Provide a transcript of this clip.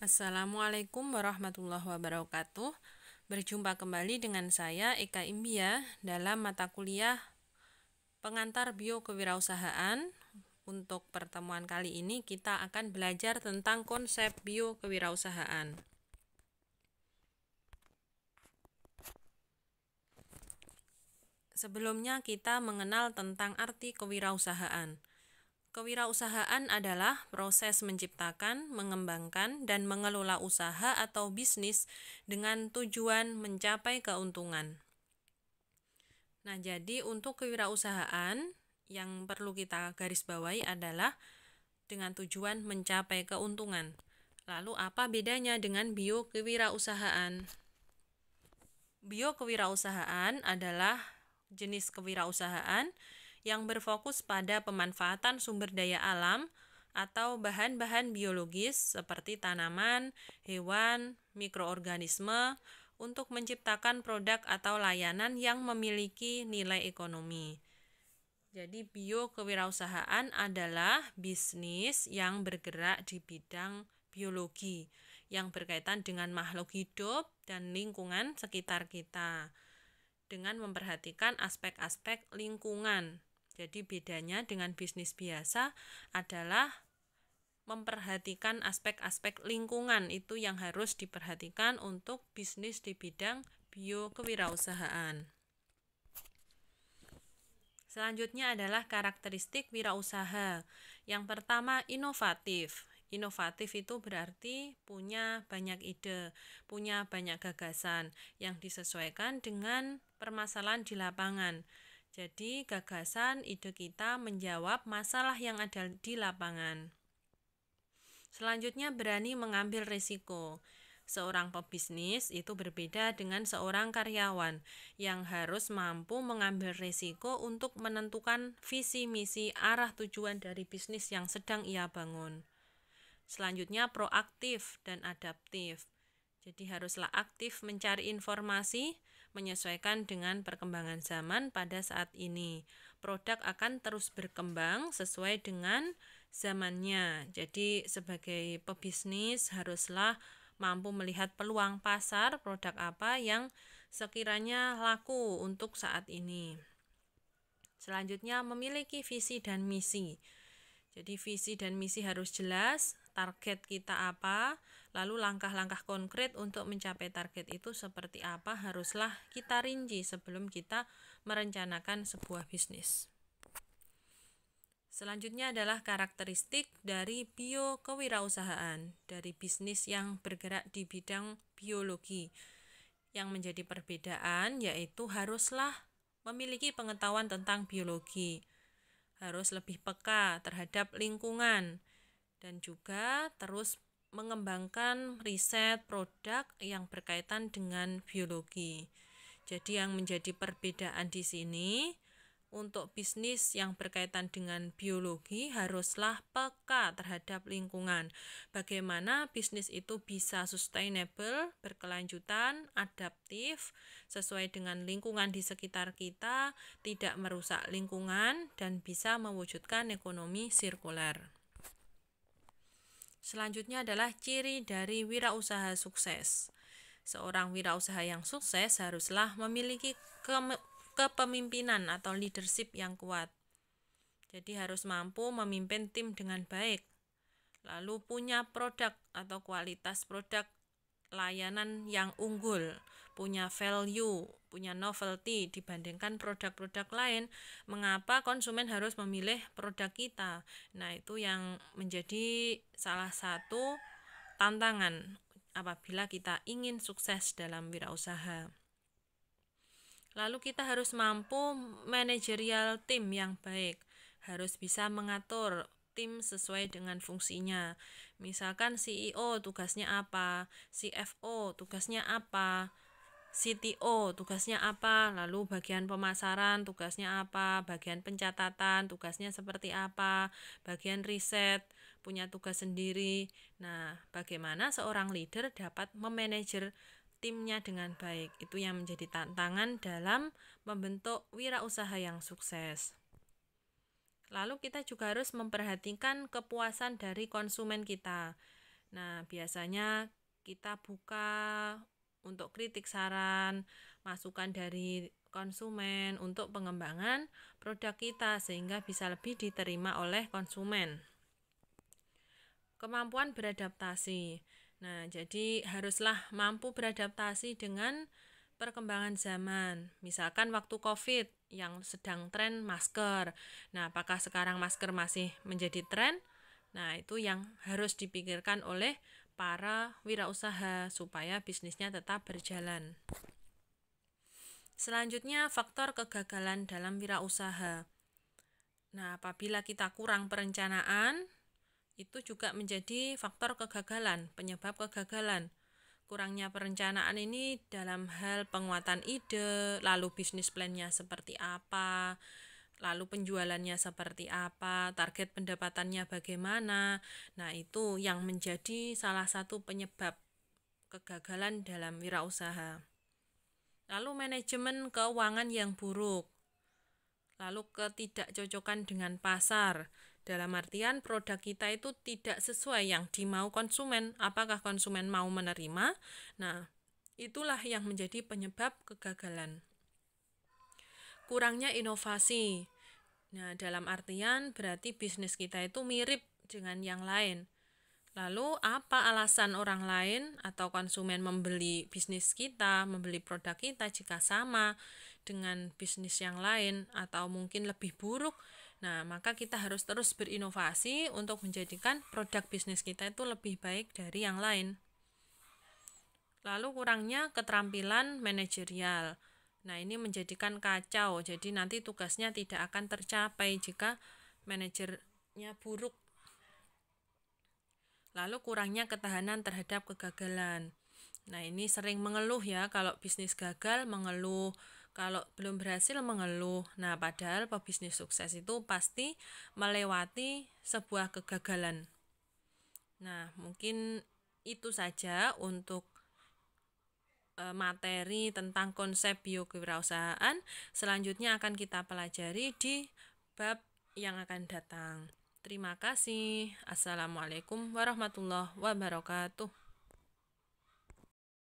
Assalamualaikum warahmatullahi wabarakatuh. Berjumpa kembali dengan saya Eka Imbia dalam mata kuliah Pengantar Bio Kewirausahaan. Untuk pertemuan kali ini kita akan belajar tentang konsep bio kewirausahaan. Sebelumnya kita mengenal tentang arti kewirausahaan. Kewirausahaan adalah proses menciptakan, mengembangkan, dan mengelola usaha atau bisnis dengan tujuan mencapai keuntungan. Nah, jadi untuk kewirausahaan yang perlu kita garis bawahi adalah dengan tujuan mencapai keuntungan. Lalu apa bedanya dengan bio kewirausahaan? Bio kewirausahaan adalah jenis kewirausahaan yang berfokus pada pemanfaatan sumber daya alam atau bahan-bahan biologis seperti tanaman, hewan, mikroorganisme untuk menciptakan produk atau layanan yang memiliki nilai ekonomi. Jadi bio kewirausahaan adalah bisnis yang bergerak di bidang biologi yang berkaitan dengan makhluk hidup dan lingkungan sekitar kita dengan memperhatikan aspek-aspek lingkungan jadi bedanya dengan bisnis biasa adalah memperhatikan aspek-aspek lingkungan itu yang harus diperhatikan untuk bisnis di bidang bio kewirausahaan. Selanjutnya adalah karakteristik wirausaha. Yang pertama, inovatif. Inovatif itu berarti punya banyak ide, punya banyak gagasan yang disesuaikan dengan permasalahan di lapangan. Jadi, gagasan ide kita menjawab masalah yang ada di lapangan. Selanjutnya, berani mengambil risiko. Seorang pebisnis itu berbeda dengan seorang karyawan yang harus mampu mengambil risiko untuk menentukan visi misi arah tujuan dari bisnis yang sedang ia bangun. Selanjutnya, proaktif dan adaptif. Jadi, haruslah aktif mencari informasi, menyesuaikan dengan perkembangan zaman pada saat ini. Produk akan terus berkembang sesuai dengan zamannya. Jadi sebagai pebisnis haruslah mampu melihat peluang pasar produk apa yang sekiranya laku untuk saat ini. Selanjutnya memiliki visi dan misi. Jadi visi dan misi harus jelas, target kita apa, Lalu langkah-langkah konkret untuk mencapai target itu seperti apa haruslah kita rinci sebelum kita merencanakan sebuah bisnis. Selanjutnya adalah karakteristik dari bio kewirausahaan dari bisnis yang bergerak di bidang biologi. Yang menjadi perbedaan yaitu haruslah memiliki pengetahuan tentang biologi, harus lebih peka terhadap lingkungan, dan juga terus mengembangkan riset produk yang berkaitan dengan biologi. Jadi yang menjadi perbedaan di sini untuk bisnis yang berkaitan dengan biologi haruslah peka terhadap lingkungan. Bagaimana bisnis itu bisa sustainable, berkelanjutan, adaptif, sesuai dengan lingkungan di sekitar kita, tidak merusak lingkungan, dan bisa mewujudkan ekonomi sirkuler. Selanjutnya adalah ciri dari wirausaha sukses. Seorang wirausaha yang sukses haruslah memiliki ke kepemimpinan atau leadership yang kuat. Jadi harus mampu memimpin tim dengan baik. Lalu punya produk atau kualitas produk layanan yang unggul, punya value punya novelty dibandingkan produk-produk lain. Mengapa konsumen harus memilih produk kita? Nah, itu yang menjadi salah satu tantangan apabila kita ingin sukses dalam wirausaha. Lalu kita harus mampu manajerial tim yang baik, harus bisa mengatur tim sesuai dengan fungsinya. Misalkan CEO tugasnya apa, CFO tugasnya apa, CTO tugasnya apa, lalu bagian pemasaran tugasnya apa, bagian pencatatan tugasnya seperti apa, bagian riset punya tugas sendiri. Nah, bagaimana seorang leader dapat memanajer timnya dengan baik? Itu yang menjadi tantangan dalam membentuk wirausaha yang sukses. Lalu kita juga harus memperhatikan kepuasan dari konsumen kita. Nah, biasanya kita buka untuk kritik saran, masukan dari konsumen untuk pengembangan produk kita sehingga bisa lebih diterima oleh konsumen. Kemampuan beradaptasi. Nah, jadi haruslah mampu beradaptasi dengan perkembangan zaman. Misalkan waktu Covid yang sedang tren masker. Nah, apakah sekarang masker masih menjadi tren? Nah, itu yang harus dipikirkan oleh para wirausaha supaya bisnisnya tetap berjalan. Selanjutnya, faktor kegagalan dalam wirausaha. Nah, apabila kita kurang perencanaan, itu juga menjadi faktor kegagalan, penyebab kegagalan. Kurangnya perencanaan ini dalam hal penguatan ide, lalu bisnis plannya seperti apa, lalu penjualannya seperti apa, target pendapatannya bagaimana. Nah, itu yang menjadi salah satu penyebab kegagalan dalam wirausaha. Lalu manajemen keuangan yang buruk. Lalu ketidakcocokan dengan pasar. Dalam artian produk kita itu tidak sesuai yang dimau konsumen. Apakah konsumen mau menerima? Nah, itulah yang menjadi penyebab kegagalan kurangnya inovasi. Nah, dalam artian berarti bisnis kita itu mirip dengan yang lain. Lalu, apa alasan orang lain atau konsumen membeli bisnis kita, membeli produk kita jika sama dengan bisnis yang lain atau mungkin lebih buruk? Nah, maka kita harus terus berinovasi untuk menjadikan produk bisnis kita itu lebih baik dari yang lain. Lalu kurangnya keterampilan manajerial. Nah, ini menjadikan kacau. Jadi nanti tugasnya tidak akan tercapai jika manajernya buruk. Lalu kurangnya ketahanan terhadap kegagalan. Nah, ini sering mengeluh ya kalau bisnis gagal mengeluh, kalau belum berhasil mengeluh. Nah, padahal pebisnis sukses itu pasti melewati sebuah kegagalan. Nah, mungkin itu saja untuk Eh, materi tentang konsep biokewirausahaan selanjutnya akan kita pelajari di bab yang akan datang. Terima kasih. Assalamualaikum warahmatullahi wabarakatuh.